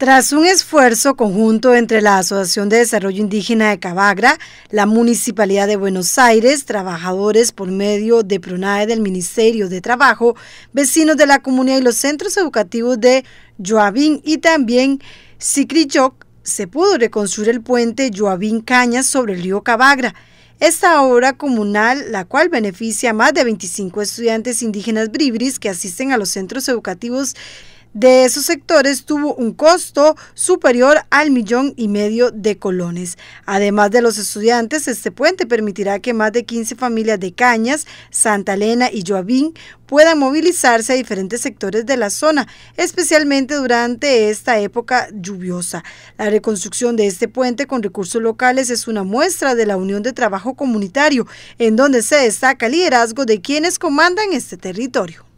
Tras un esfuerzo conjunto entre la Asociación de Desarrollo Indígena de Cabagra, la Municipalidad de Buenos Aires, trabajadores por medio de PRONAE del Ministerio de Trabajo, vecinos de la comunidad y los centros educativos de Yoavín y también Sicrichoc, se pudo reconstruir el puente Yoavín Cañas sobre el río Cabagra. Esta obra comunal, la cual beneficia a más de 25 estudiantes indígenas bribris que asisten a los centros educativos de esos sectores tuvo un costo superior al millón y medio de colones. Además de los estudiantes, este puente permitirá que más de 15 familias de Cañas, Santa Elena y Joabín puedan movilizarse a diferentes sectores de la zona, especialmente durante esta época lluviosa. La reconstrucción de este puente con recursos locales es una muestra de la unión de trabajo comunitario, en donde se destaca el liderazgo de quienes comandan este territorio.